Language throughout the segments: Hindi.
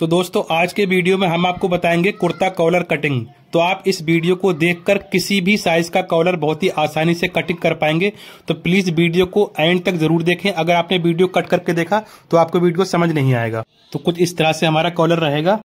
तो दोस्तों आज के वीडियो में हम आपको बताएंगे कुर्ता कॉलर कटिंग तो आप इस वीडियो को देखकर किसी भी साइज का कॉलर बहुत ही आसानी से कटिंग कर पाएंगे तो प्लीज वीडियो को एंड तक जरूर देखें अगर आपने वीडियो कट करके देखा तो आपको वीडियो समझ नहीं आएगा तो कुछ इस तरह से हमारा कॉलर रहेगा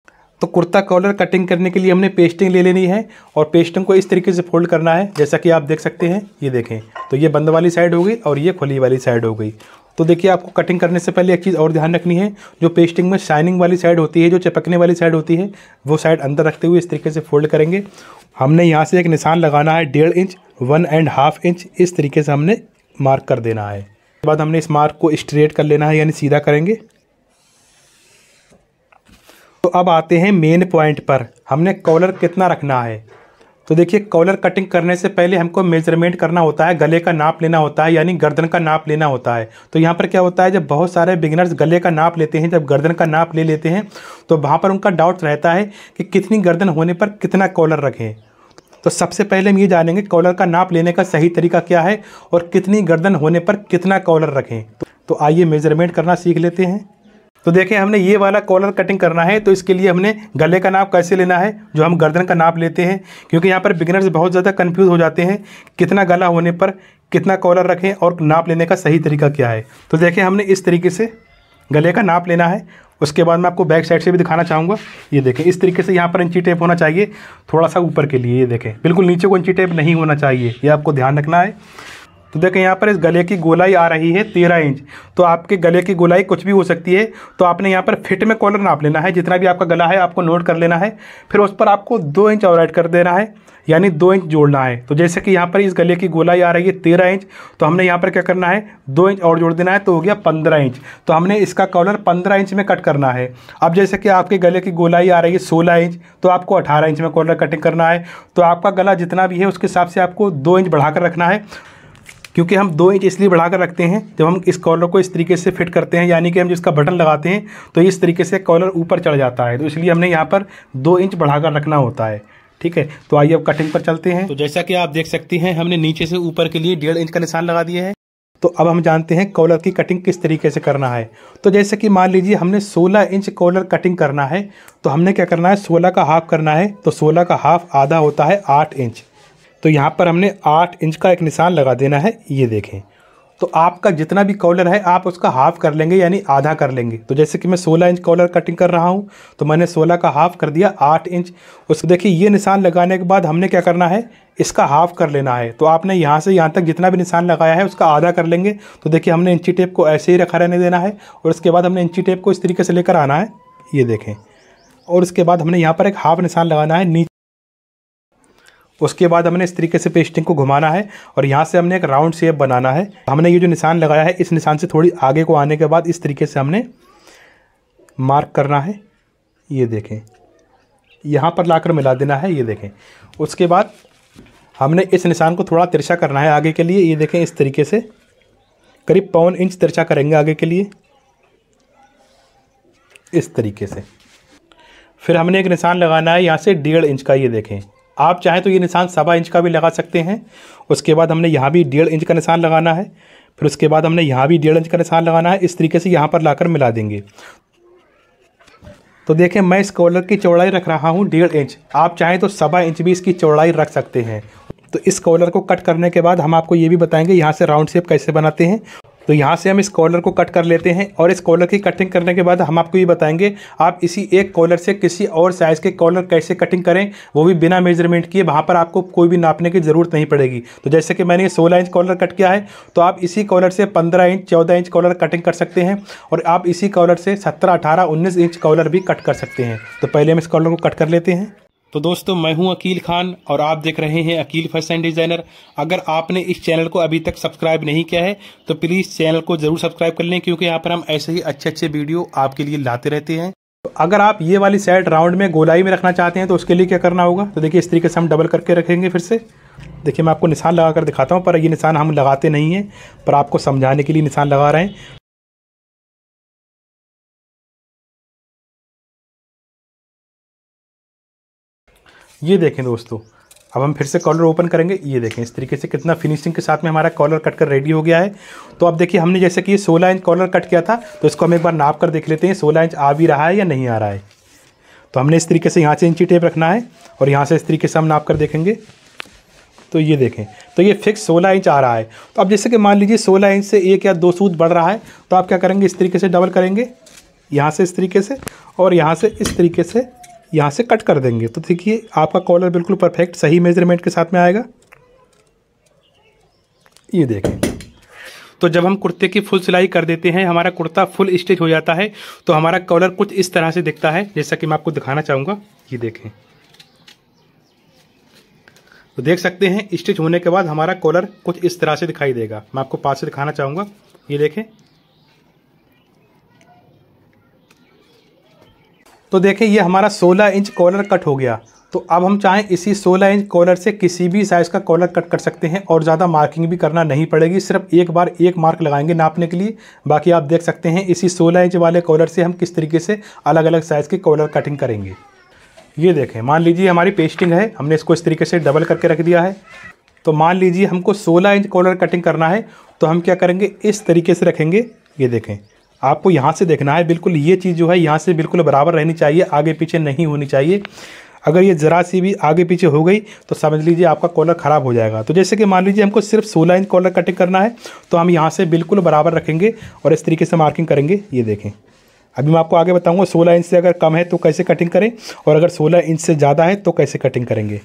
तो कुर्ता कॉलर कटिंग करने के लिए हमने पेस्टिंग ले लेनी है और पेस्टिंग को इस तरीके से फोल्ड करना है जैसा कि आप देख सकते हैं ये देखें तो ये बंद वाली साइड हो गई और ये खुली वाली साइड हो गई तो देखिए आपको कटिंग करने से पहले एक चीज़ और ध्यान रखनी है जो पेस्टिंग में शाइनिंग वाली साइड होती है जो चपकने वाली साइड होती है वो साइड अंदर रखते हुए इस तरीके से फोल्ड करेंगे हमने यहाँ से एक निशान लगाना है डेढ़ inch one and half inch इस तरीके से हमने मार्क कर देना है उसके बाद हमने इस मार्क को स्ट्रेट कर लेना है यानी सीधा करेंगे तो अब आते हैं मेन पॉइंट पर हमने कॉलर कितना रखना है तो देखिए कॉलर कटिंग करने से पहले हमको मेजरमेंट करना होता है गले का नाप लेना होता है यानी गर्दन का नाप लेना होता है तो यहाँ पर क्या होता है जब बहुत सारे बिगिनर्स गले का नाप लेते हैं जब गर्दन का नाप ले लेते हैं तो वहाँ पर उनका डाउट रहता है कि कितनी गर्दन होने पर कितना कॉलर रखें तो सबसे पहले हम ये जानेंगे कॉलर का नाप लेने का सही तरीका क्या है और कितनी गर्दन होने पर कितना कॉलर रखें तो आइए मेजरमेंट करना सीख लेते हैं तो देखें हमने ये वाला कॉलर कटिंग करना है तो इसके लिए हमने गले का नाप कैसे लेना है जो हम गर्दन का नाप लेते हैं क्योंकि यहाँ पर बिगनर्स बहुत ज़्यादा कन्फ्यूज़ हो जाते हैं कितना गला होने पर कितना कॉलर रखें और नाप लेने का सही तरीका क्या है तो देखें हमने इस तरीके से गले का नाप लेना है उसके बाद मैं आपको बैक साइड से भी दिखाना चाहूँगा ये देखें इस तरीके से यहाँ पर इंची टेप होना चाहिए थोड़ा सा ऊपर के लिए ये देखें बिल्कुल नीचे को इंची टेप नहीं होना चाहिए ये आपको ध्यान रखना है तो देखें यहाँ पर इस गले की गोलाई आ रही है तेरह इंच तो आपके गले की गोलाई कुछ भी हो सकती है तो आपने यहाँ पर फिट में कॉलर नाप लेना है जितना भी आपका गला है आपको नोट कर लेना है फिर उस पर आपको दो इंच और कर देना है यानी दो इंच जोड़ना है तो जैसे कि यहाँ पर इस गले की गोलाई आ रही है तेरह इंच तो हमने यहाँ पर क्या करना है दो इंच और जोड़ देना है तो हो गया पंद्रह इंच तो हमने इसका कॉलर पंद्रह इंच में कट करना है अब जैसे कि आपके गले की गोलाई आ रही है सोलह इंच तो आपको अठारह इंच में कॉलर कटिंग करना है तो आपका गला जितना भी है उसके हिसाब से आपको दो इंच बढ़ाकर रखना है क्योंकि हम दो इंच इसलिए बढ़ाकर रखते हैं जब हम इस कॉलर को इस तरीके से फिट करते हैं यानी कि हम जिसका बटन लगाते हैं तो इस तरीके से कॉलर ऊपर चढ़ जाता है तो इसलिए हमने यहाँ पर दो इंच बढ़ाकर रखना होता है ठीक है तो आइए अब कटिंग पर चलते हैं तो जैसा कि आप देख सकते हैं हमने नीचे से ऊपर के लिए डेढ़ इंच का निशान लगा दिया है तो अब हम जानते हैं कॉलर की कटिंग किस तरीके से करना है तो जैसे कि मान लीजिए हमने 16 इंच कॉलर कटिंग करना है तो हमने क्या करना है 16 का हाफ करना है तो 16 का हाफ आधा होता है 8 इंच तो यहाँ पर हमने आठ इंच का एक निशान लगा देना है ये देखें तो आपका जितना भी कॉलर है आप उसका हाफ़ कर लेंगे यानी आधा कर लेंगे तो जैसे कि मैं 16 इंच कॉलर कटिंग कर रहा हूँ तो मैंने 16 का हाफ़ कर दिया 8 इंच उसको देखिए ये निशान लगाने के बाद हमने क्या करना है इसका हाफ़ कर लेना है तो आपने यहाँ से यहाँ तक जितना भी निशान लगाया है उसका आधा कर लेंगे तो देखिए हमने इंची टेप को ऐसे ही रखा रहने देना है और उसके बाद हमने इंची टेप को इस तरीके से लेकर आना है ये देखें और उसके बाद हमने यहाँ पर एक हाफ़ निशान लगाना है नीचे उसके बाद हमने इस तरीके से पेस्टिंग को घुमाना है और यहाँ से हमने एक राउंड शेप बनाना है हमने ये जो निशान लगाया है इस निशान से थोड़ी आगे को आने के बाद इस तरीके से हमने मार्क करना है ये देखें यहाँ पर लाकर मिला देना है ये देखें उसके बाद हमने इस निशान को थोड़ा तिरछा करना है आगे के लिए ये देखें इस तरीके से करीब पौन इंच तिरछा करेंगे आगे के लिए इस तरीके से फिर हमने एक निशान लगाना है यहाँ से डेढ़ इंच का ये देखें आप चाहें तो ये निशान सवा इंच का भी लगा सकते हैं उसके बाद हमने यहाँ भी डेढ़ इंच का निशान लगाना है फिर उसके बाद हमने यहाँ भी डेढ़ इंच का निशान लगाना है इस तरीके से यहाँ पर लाकर मिला देंगे तो देखें मैं इस कॉलर की चौड़ाई रख रहा हूँ डेढ़ इंच आप चाहें तो सवा इंच भी इसकी चौड़ाई रख सकते हैं तो इस कॉलर को कट करने के बाद हम आपको ये भी बताएंगे यहाँ से राउंड शेप कैसे बनाते हैं तो यहाँ से हम इस कॉलर को कट कर लेते हैं और इस कॉलर की कटिंग करने के बाद हम आपको ये बताएंगे आप इसी एक कॉलर से किसी और साइज़ के कॉलर कैसे कटिंग करें वो भी बिना मेजरमेंट किए वहाँ पर आपको कोई भी नापने की ज़रूरत नहीं पड़ेगी तो जैसे कि मैंने ये सोलह इंच कॉलर कट किया है तो आप इसी कॉलर से पंद्रह इंच चौदह इंच कॉलर कटिंग कर सकते हैं और आप इसी कॉलर से सत्रह अठारह उन्नीस इंच कॉलर भी कट कर सकते हैं तो पहले हम इस कॉलर को कट कर लेते हैं तो दोस्तों मैं हूं अकील खान और आप देख रहे हैं अकील फैशन डिजाइनर अगर आपने इस चैनल को अभी तक सब्सक्राइब नहीं किया है तो प्लीज़ चैनल को ज़रूर सब्सक्राइब कर लें क्योंकि यहाँ पर हम ऐसे ही अच्छे अच्छे वीडियो आपके लिए लाते रहते हैं तो अगर आप ये वाली साइड राउंड में गोलाई में रखना चाहते हैं तो उसके लिए क्या करना होगा तो देखिए इस तरीके से हम डबल करके रखेंगे फिर से देखिए मैं आपको निशान लगा दिखाता हूँ पर ये निशान हम लगाते नहीं हैं पर आपको समझाने के लिए निशान लगा रहे हैं ये देखें दोस्तों अब हम फिर से कॉलर ओपन करेंगे ये देखें इस तरीके से कितना फिनिशिंग के साथ में हमारा कॉलर कट कर रेडी हो गया है तो अब देखिए हमने जैसे कि ये 16 इंच कॉलर कट किया था तो इसको हम एक बार नाप कर देख लेते हैं 16 इंच आ भी रहा है या नहीं आ रहा है तो हमने इस तरीके से यहाँ से इंची टेप रखना है और यहाँ से इस तरीके से हम नाप कर देखेंगे तो ये देखें तो ये फिक्स सोलह इंच आ रहा है तो अब जैसे कि मान लीजिए सोलह इंच से एक या दो सूद बढ़ रहा है तो आप क्या करेंगे इस तरीके से डबल करेंगे यहाँ से इस तरीके से और यहाँ से इस तरीके से यहाँ से कट कर देंगे तो देखिए आपका कॉलर बिल्कुल परफेक्ट सही मेजरमेंट के साथ में आएगा ये देखें तो जब हम कुर्ते की फुल सिलाई कर देते हैं हमारा कुर्ता फुल स्टिच हो जाता है तो हमारा कॉलर कुछ इस तरह से दिखता है जैसा कि मैं आपको दिखाना चाहूँगा ये देखें तो देख सकते हैं स्टिच होने के बाद हमारा कॉलर कुछ इस तरह से दिखाई देगा मैं आपको पास से दिखाना चाहूँगा ये देखें तो देखें ये हमारा 16 इंच कॉलर कट हो गया तो अब हम चाहें इसी 16 इंच कॉलर से किसी भी साइज़ का कॉलर कट कर सकते हैं और ज़्यादा मार्किंग भी करना नहीं पड़ेगी सिर्फ एक बार एक मार्क लगाएंगे नापने के लिए बाकी आप देख सकते हैं इसी 16 इंच वाले कॉलर से हम किस तरीके से अलग अलग साइज़ की कॉलर कटिंग करेंगे ये देखें मान लीजिए हमारी पेस्टिंग है हमने इसको इस तरीके से डबल करके रख दिया है तो मान लीजिए हमको सोलह इंच कॉलर कटिंग करना है तो हम क्या करेंगे इस तरीके से रखेंगे ये देखें आपको यहाँ से देखना है बिल्कुल ये चीज़ जो है यहाँ से बिल्कुल बराबर रहनी चाहिए आगे पीछे नहीं होनी चाहिए अगर ये ज़रा सी भी आगे पीछे हो गई तो समझ लीजिए आपका कॉलर ख़राब हो जाएगा तो जैसे कि मान लीजिए हमको सिर्फ 16 इंच कॉलर कटिंग करना है तो हम यहाँ से बिल्कुल बराबर रखेंगे और इस तरीके से मार्किंग करेंगे ये देखें अभी मैं आपको आगे बताऊँगा सोलह इंच से अगर कम है तो कैसे कटिंग करें और अगर सोलह इंच से ज़्यादा है तो कैसे कटिंग करेंगे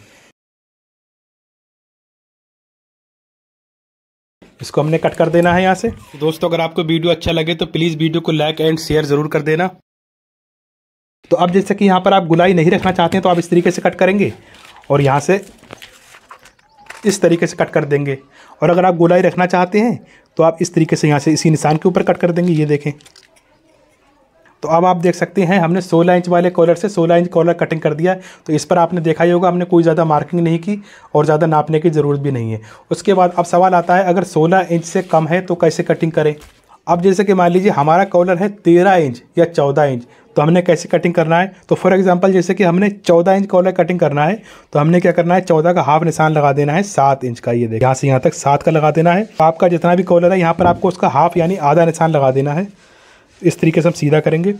इसको हमने कट कर देना है यहाँ से दोस्तों अगर आपको वीडियो अच्छा लगे तो प्लीज़ वीडियो को लाइक एंड शेयर ज़रूर कर देना तो अब जैसे कि यहाँ पर आप गुलाई नहीं रखना चाहते हैं तो आप इस तरीके से कट करेंगे और यहाँ से इस तरीके से कट कर देंगे और अगर आप गुलाई रखना चाहते हैं तो आप इस तरीके से यहाँ से इसी निशान के ऊपर कट कर देंगे ये देखें तो अब आप देख सकते हैं हमने 16 इंच वाले कॉलर से 16 इंच कॉलर कटिंग कर दिया तो इस पर आपने देखा ही होगा हमने कोई ज़्यादा मार्किंग नहीं की और ज़्यादा नापने की ज़रूरत भी नहीं है उसके बाद अब सवाल आता है अगर 16 इंच से कम है तो कैसे कटिंग करें अब जैसे कि मान लीजिए हमारा कॉलर है तेरह इंच या चौदह इंच तो हमने कैसे कटिंग करना है तो फॉर एग्जांपल जैसे कि हमने 14 इंच कॉलर कटिंग करना है तो हमने क्या करना है 14 का हाफ निशान लगा देना है 7 इंच का ये देखिए यहाँ से यहाँ तक 7 का लगा देना है आपका जितना भी कॉलर है यहाँ पर आपको उसका हाफ यानी आधा निशान लगा देना है इस तरीके से हम सीधा करेंगे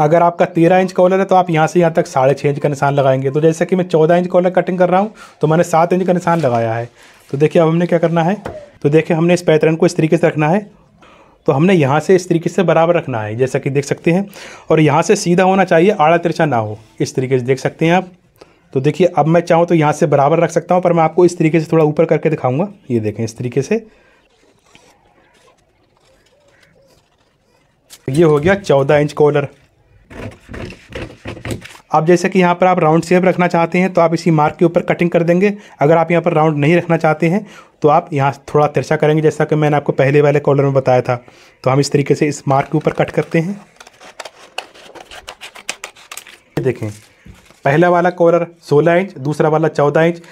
अगर आपका तेरह इंच कॉलर है तो आप यहाँ से यहाँ तक साढ़े छः इंच का निशान लगाएंगे तो जैसे कि मैं चौदह इंच कॉलर कटिंग कर रहा हूँ तो मैंने सात इंच का निशान लगाया है तो देखिए अब हमने क्या करना है तो देखिए हमने इस पैतरन को इस तरीके से रखना है तो हमने यहाँ से इस तरीके से बराबर रखना है जैसा कि देख सकते हैं और यहाँ से सीधा होना चाहिए आड़ा तिरछा ना हो इस तरीके से देख सकते हैं आप तो देखिए अब मैं चाहूँ तो यहाँ से बराबर रख सकता हूँ पर मैं आपको इस तरीके से थोड़ा ऊपर करके दिखाऊँगा ये देखें इस तरीके से तो ये हो गया चौदह इंच कॉलर अब जैसे कि यहाँ पर आप राउंड शेप रखना चाहते हैं तो आप इसी मार्क के ऊपर कटिंग कर देंगे अगर आप यहाँ पर राउंड नहीं रखना चाहते हैं तो आप यहाँ थोड़ा तिरछा करेंगे जैसा कि मैंने आपको पहले वाले कॉलर में बताया था तो हम इस तरीके से इस मार्क के ऊपर कट करते हैं देखें पहला वाला कॉलर 16 इंच दूसरा वाला 14 इंच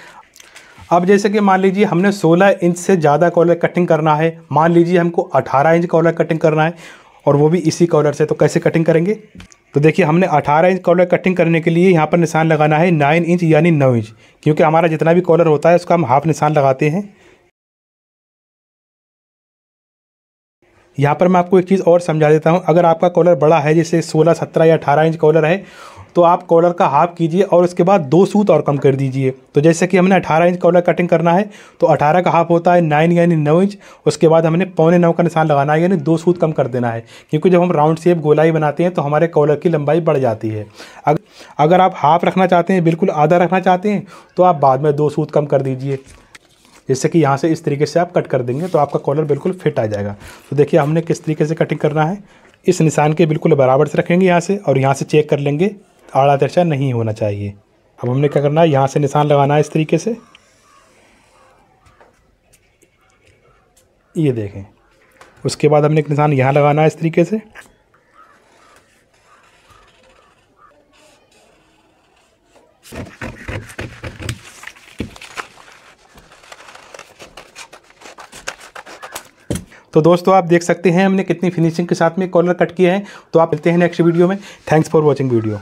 अब जैसे कि मान लीजिए हमने 16 इंच से ज़्यादा कॉलर कटिंग करना है मान लीजिए हमको 18 इंच कॉलर कटिंग करना है और वो भी इसी कॉलर से तो कैसे कटिंग करेंगे तो देखिए हमने 18 इंच कॉलर कटिंग करने के लिए यहाँ पर निशान लगाना है 9 इंच यानी 9 इंच क्योंकि हमारा जितना भी कॉलर होता है उसका हम हाफ निशान लगाते हैं यहाँ पर मैं आपको एक चीज़ और समझा देता हूँ अगर आपका कॉलर बड़ा है जैसे 16, 17 या 18 इंच कॉलर है तो आप कॉलर का हाफ कीजिए और उसके बाद दो सूत और कम कर दीजिए तो जैसे कि हमने 18 इंच कॉलर कटिंग करना है तो 18 का हाफ होता है नाइन यानी नौ इंच उसके बाद हमने पौने नौ का निशान लगाना है यानी दो सूत कम कर देना है क्योंकि जब हम राउंड शेप गोलाई बनाते हैं तो हमारे कॉलर की लंबाई बढ़ जाती है अगर आप हाफ रखना चाहते हैं बिल्कुल आधा रखना चाहते हैं तो आप बाद में दो सूत कम कर दीजिए जैसे कि यहाँ से इस तरीके से आप कट कर देंगे तो आपका कॉलर बिल्कुल फिट आ जाएगा तो देखिए हमने किस तरीके से कटिंग करना है इस निशान के बिल्कुल बराबर से रखेंगे यहाँ से और यहाँ से चेक कर लेंगे आड़ा तिरछा नहीं होना चाहिए अब हमने क्या करना है यहाँ से निशान लगाना है इस तरीके से ये देखें उसके बाद हमने एक निशान यहाँ लगाना है इस तरीके से तो दोस्तों आप देख सकते हैं हमने कितनी फिनिशिंग के साथ में कॉलर कट किए हैं तो आप मिलते हैं नेक्स्ट वीडियो में थैंक्स फॉर वॉचिंग वीडियो